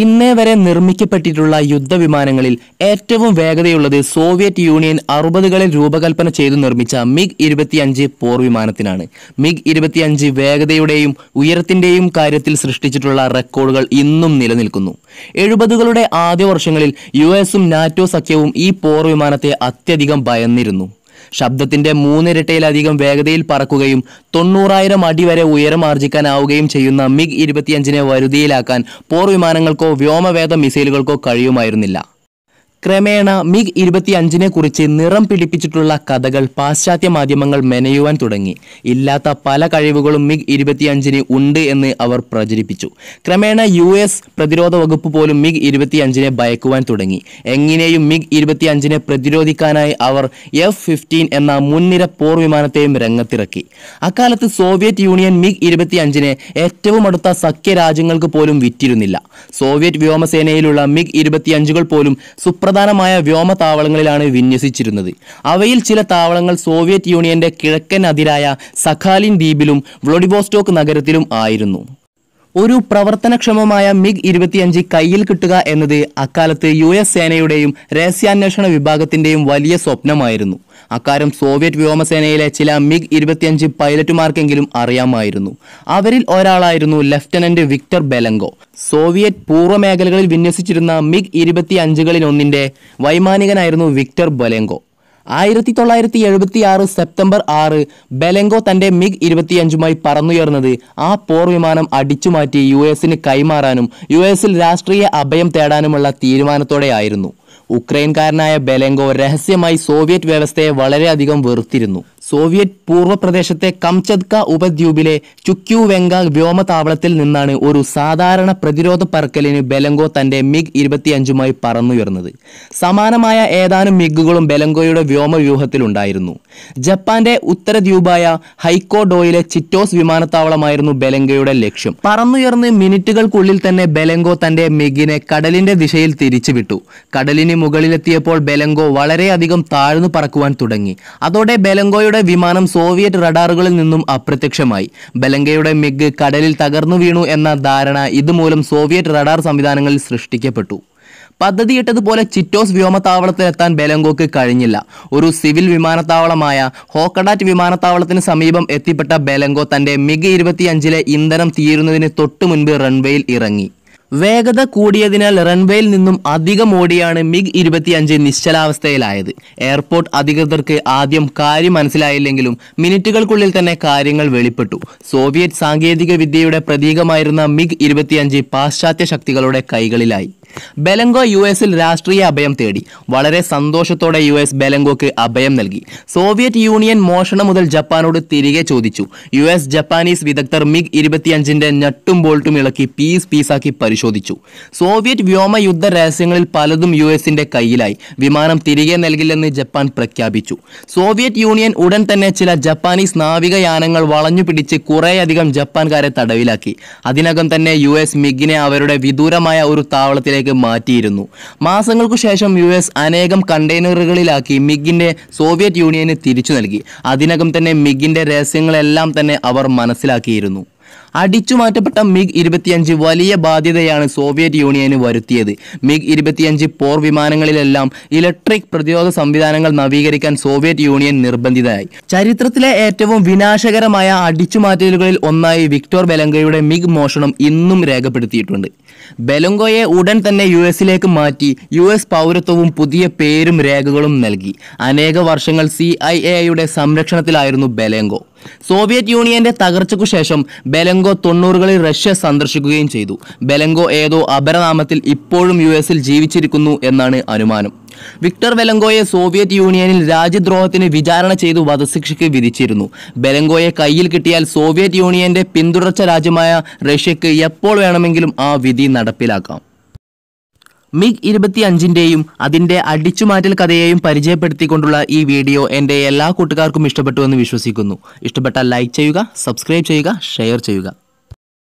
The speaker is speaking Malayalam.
ഇന്നേ വരെ നിർമ്മിക്കപ്പെട്ടിട്ടുള്ള യുദ്ധവിമാനങ്ങളിൽ ഏറ്റവും വേഗതയുള്ളത് സോവിയറ്റ് യൂണിയൻ അറുപതുകളിൽ രൂപകൽപ്പന ചെയ്തു നിർമ്മിച്ച മിഗ് ഇരുപത്തിയഞ്ച് പോർവിമാനത്തിനാണ് മിഗ് ഇരുപത്തിയഞ്ച് വേഗതയുടെയും ഉയരത്തിൻ്റെയും കാര്യത്തിൽ സൃഷ്ടിച്ചിട്ടുള്ള റെക്കോർഡുകൾ ഇന്നും നിലനിൽക്കുന്നു എഴുപതുകളുടെ ആദ്യ വർഷങ്ങളിൽ യു എസും നാറ്റോ സഖ്യവും ഈ പോർവിമാനത്തെ അത്യധികം ഭയന്നിരുന്നു ശബ്ദത്തിന്റെ മൂന്നിരട്ടയിലധികം വേഗതയിൽ പറക്കുകയും തൊണ്ണൂറായിരം അടി വരെ ഉയരം ആർജിക്കാനാവുകയും ചെയ്യുന്ന മിഗ് ഇരുപത്തിയഞ്ചിനെ വരുതിയിലാക്കാൻ പോർ വിമാനങ്ങൾക്കോ വ്യോമവേദ മിസൈലുകൾക്കോ കഴിയുമായിരുന്നില്ല ക്രമേണ മിഗ് ഇരുപത്തിയഞ്ചിനെ കുറിച്ച് നിറം പിടിപ്പിച്ചിട്ടുള്ള കഥകൾ പാശ്ചാത്യ മാധ്യമങ്ങൾ മെനയുവാൻ തുടങ്ങി ഇല്ലാത്ത പല കഴിവുകളും മിഗ് ഇരുപത്തിയഞ്ചിന് ഉണ്ട് എന്ന് അവർ പ്രചരിപ്പിച്ചു ക്രമേണ യു എസ് പ്രതിരോധ വകുപ്പ് പോലും മിഗ് ഇരുപത്തിയഞ്ചിനെ ഭയക്കുവാൻ തുടങ്ങി എങ്ങനെയും മിഗ് ഇരുപത്തിയഞ്ചിനെ പ്രതിരോധിക്കാനായി അവർ എഫ് ഫിഫ്റ്റീൻ എന്ന മുൻനിര പോർ വിമാനത്തെയും രംഗത്തിറക്കി അക്കാലത്ത് സോവിയറ്റ് യൂണിയൻ മിഗ് ഇരുപത്തിയഞ്ചിനെ ഏറ്റവും അടുത്ത സഖ്യ രാജ്യങ്ങൾക്ക് പോലും വിറ്റിരുന്നില്ല സോവിയറ്റ് വ്യോമസേനയിലുള്ള മിഗ് ഇരുപത്തിയഞ്ചുകൾ പോലും സുപ്ര സുപ്രധാനമായ വ്യോമതാവളങ്ങളിലാണ് വിന്യസിച്ചിരുന്നത് അവയിൽ ചില താവളങ്ങൾ സോവിയറ്റ് യൂണിയന്റെ കിഴക്കൻ അതിരായ സഖാലിൻ ദ്വീപിലും വ്ളോഡിവോസ്റ്റോക്ക് നഗരത്തിലും ആയിരുന്നു ഒരു പ്രവർത്തനക്ഷമമായ മിഗ് ഇരുപത്തിയഞ്ച് കയ്യിൽ കിട്ടുക എന്നത് അക്കാലത്ത് യു എസ് സേനയുടെയും രഹസ്യാന്വേഷണ വിഭാഗത്തിന്റെയും വലിയ സ്വപ്നമായിരുന്നു അക്കാരം സോവിയറ്റ് വ്യോമസേനയിലെ ചില മിഗ് ഇരുപത്തിയഞ്ച് പൈലറ്റുമാർക്കെങ്കിലും അറിയാമായിരുന്നു അവരിൽ ഒരാളായിരുന്നു ലഫ്റ്റനന്റ് വിക്ടർ ബെലങ്കോ സോവിയറ്റ് പൂർവ്വ മേഖലകളിൽ വിന്യസിച്ചിരുന്ന മിഗ് ഇരുപത്തിയഞ്ചുകളിൽ ഒന്നിന്റെ വൈമാനികനായിരുന്നു വിക്ടർ ബെലങ്കോ ആയിരത്തി തൊള്ളായിരത്തി എഴുപത്തി ആറ് സെപ്റ്റംബർ ആറ് ബെലങ്കോ തന്റെ മിഗ് ഇരുപത്തിയഞ്ചുമായി പറന്നുയർന്നത് ആ പോർ വിമാനം അടിച്ചുമാറ്റി യു എസിന് കൈമാറാനും യു എസിൽ രാഷ്ട്രീയ അഭയം തേടാനുമുള്ള തീരുമാനത്തോടെയായിരുന്നു ഉക്രൈൻകാരനായ ബെലങ്കോ രഹസ്യമായി സോവിയറ്റ് വ്യവസ്ഥയെ വളരെയധികം വെറുത്തിരുന്നു സോവിയറ്റ് പൂർവ്വ പ്രദേശത്തെ കംചത്ക ഉപദ്വീപിലെ ചുക്യുവെങ്ക വ്യോമതാവളത്തിൽ നിന്നാണ് ഒരു സാധാരണ പ്രതിരോധ പറക്കലിന് ബെലങ്കോ തന്റെ മിഗ് ഇരുപത്തിയഞ്ചുമായി പറന്നുയർന്നത് സമാനമായ ഏതാനും മിഗുകളും ബെലങ്കോയുടെ വ്യോമവ്യൂഹത്തിലുണ്ടായിരുന്നു ജപ്പാന്റെ ഉത്തരദ്വീപായ ഹൈക്കോഡോയിലെ ചിറ്റോസ് വിമാനത്താവളമായിരുന്നു ബെലങ്കോയുടെ ലക്ഷ്യം പറന്നുയർന്ന് മിനിറ്റുകൾക്കുള്ളിൽ തന്നെ ബെലങ്കോ തന്റെ മിഗിനെ കടലിന്റെ ദിശയിൽ തിരിച്ചുവിട്ടു കടലിന് മുകളിലെത്തിയപ്പോൾ ബെലങ്കോ വളരെയധികം താഴ്ന്നു പറക്കുവാൻ തുടങ്ങി അതോടെ ബെലങ്കോയുടെ ബലങ്കയുടെ വിമാനം സോവിയറ്റ് റഡാറുകളിൽ നിന്നും അപ്രത്യക്ഷമായി ബലങ്കയുടെ മിഗ് കടലിൽ തകർന്നു വീണു എന്ന ധാരണ ഇതുമൂലം സോവിയറ്റ് റഡാർ സംവിധാനങ്ങളിൽ സൃഷ്ടിക്കപ്പെട്ടു പദ്ധതിയിട്ടതുപോലെ ചിറ്റോസ് വ്യോമത്താവളത്തിലെത്താൻ ബലങ്കോക്ക് കഴിഞ്ഞില്ല ഒരു സിവിൽ വിമാനത്താവളമായ ഹോക്കഡാറ്റ് വിമാനത്താവളത്തിന് സമീപം എത്തിപ്പെട്ട ബലങ്കോ തന്റെ മിഗ് ഇരുപത്തിയഞ്ചിലെ ഇന്ധനം തീരുന്നതിന് തൊട്ടു മുൻപ് റൺവേയിൽ ഇറങ്ങി വേഗത കൂടിയതിനാൽ റൺവേയിൽ നിന്നും അധികം ഓടിയാണ് മിഗ് ഇരുപത്തിയഞ്ച് നിശ്ചലാവസ്ഥയിലായത് എയർപോർട്ട് അധികൃതർക്ക് ആദ്യം കാര്യം മനസ്സിലായില്ലെങ്കിലും മിനിറ്റുകൾക്കുള്ളിൽ തന്നെ കാര്യങ്ങൾ വെളിപ്പെട്ടു സോവിയറ്റ് സാങ്കേതിക വിദ്യയുടെ പ്രതീകമായിരുന്ന മിഗ് ഇരുപത്തിയഞ്ച് പാശ്ചാത്യ ശക്തികളുടെ കൈകളിലായി ബെലങ്കോ യു എസിൽ രാഷ്ട്രീയ അഭയം തേടി വളരെ സന്തോഷത്തോടെ യു എസ് ബെലങ്കോക്ക് അഭയം നൽകി സോവിയറ്റ് യൂണിയൻ മോഷണം മുതൽ ജപ്പാനോട് തിരികെ ചോദിച്ചു യു എസ് ജപ്പാനീസ് വിദഗ്ധർ മിഗ് ഇരുപത്തിയഞ്ചിന്റെ നട്ടും ബോൾട്ടും ഇളക്കി പീസ് പീസാക്കി പരിശോധിച്ചു സോവിയറ്റ് വ്യോമ യുദ്ധ രഹസ്യങ്ങളിൽ പലതും യു എസിന്റെ കയ്യിലായി വിമാനം തിരികെ നൽകില്ലെന്ന് ജപ്പാൻ പ്രഖ്യാപിച്ചു സോവിയറ്റ് യൂണിയൻ ഉടൻ തന്നെ ചില ജപ്പാനീസ് നാവികയാനങ്ങൾ വളഞ്ഞു പിടിച്ച് കുറേയധികം ജപ്പാൻകാരെ തടവിലാക്കി അതിനകം തന്നെ യു എസ് മിഗിനെ അവരുടെ വിദൂരമായ ഒരു താവളത്തിലെ ഇന്ത്യയിലേക്ക് മാറ്റിയിരുന്നു മാസങ്ങൾക്കു ശേഷം യു എസ് അനേകം കണ്ടെയ്നറുകളിലാക്കി മിഗിൻ്റെ സോവിയറ്റ് യൂണിയന് തിരിച്ചു നൽകി അതിനകം തന്നെ മിഗിൻ്റെ രഹസ്യങ്ങളെല്ലാം തന്നെ അവർ മനസ്സിലാക്കിയിരുന്നു അടിച്ചു മാറ്റപ്പെട്ട മിഗ് ഇരുപത്തിയഞ്ച് വലിയ ബാധ്യതയാണ് സോവിയറ്റ് യൂണിയന് വരുത്തിയത് മിഗ് ഇരുപത്തിയഞ്ച് പോർ വിമാനങ്ങളിലെല്ലാം ഇലക്ട്രിക് പ്രതിരോധ സംവിധാനങ്ങൾ നവീകരിക്കാൻ സോവിയറ്റ് യൂണിയൻ നിർബന്ധിതയായി ചരിത്രത്തിലെ ഏറ്റവും വിനാശകരമായ അടിച്ചുമാറ്റലുകളിൽ ഒന്നായി വിക്ടോർ ബെലങ്കയുടെ മിഗ് മോഷണം ഇന്നും രേഖപ്പെടുത്തിയിട്ടുണ്ട് ബെലങ്കോയെ ഉടൻ തന്നെ യു എസിലേക്ക് മാറ്റി യു എസ് പൗരത്വവും പുതിയ പേരും രേഖകളും നൽകി അനേക വർഷങ്ങൾ സി ഐ എയുടെ സംരക്ഷണത്തിലായിരുന്നു ബെലങ്കോ സോവിയറ്റ് യൂണിയന്റെ തകർച്ചയ്ക്കു ശേഷം ബെലങ്കോ തൊണ്ണൂറുകളിൽ റഷ്യ സന്ദർശിക്കുകയും ചെയ്തു ബെലങ്കോ ഏതോ അപരനാമത്തിൽ ഇപ്പോഴും യു എസിൽ ജീവിച്ചിരിക്കുന്നു എന്നാണ് അനുമാനം വിക്ടർ വെലങ്കോയെ സോവിയറ്റ് യൂണിയനിൽ രാജ്യദ്രോഹത്തിന് വിചാരണ ചെയ്തു വധശിക്ഷയ്ക്ക് വിധിച്ചിരുന്നു ബെലങ്കോയെ കയ്യിൽ കിട്ടിയാൽ സോവിയറ്റ് യൂണിയന്റെ പിന്തുടർച്ച രാജ്യമായ റഷ്യക്ക് എപ്പോൾ വേണമെങ്കിലും ആ വിധി നടപ്പിലാക്കാം മിഗ് ഇരുപത്തിയഞ്ചിൻ്റെയും അതിന്റെ അടിച്ചുമാറ്റൽ കഥയെയും പരിചയപ്പെടുത്തിക്കൊണ്ടുള്ള ഈ വീഡിയോ എൻ്റെ എല്ലാ കൂട്ടുകാർക്കും ഇഷ്ടപ്പെട്ടു എന്ന് വിശ്വസിക്കുന്നു ഇഷ്ടപ്പെട്ടാൽ ലൈക്ക് ചെയ്യുക സബ്സ്ക്രൈബ് ചെയ്യുക ഷെയർ ചെയ്യുക